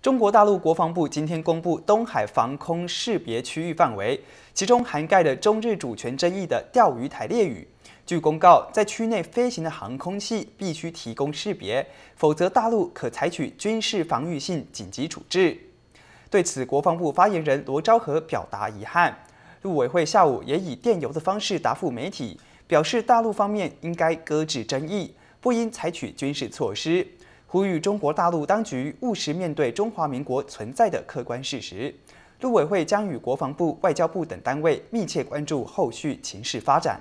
中国大陆国防部今天公布东海防空识别区域范围，其中涵盖的中日主权争议的钓鱼台列屿。据公告，在区内飞行的航空器必须提供识别，否则大陆可采取军事防御性紧急处置。对此，国防部发言人罗昭和表达遗憾。陆委会下午也以电邮的方式答复媒体，表示大陆方面应该搁置争议，不应采取军事措施。呼吁中国大陆当局务实面对中华民国存在的客观事实。陆委会将与国防部、外交部等单位密切关注后续情势发展。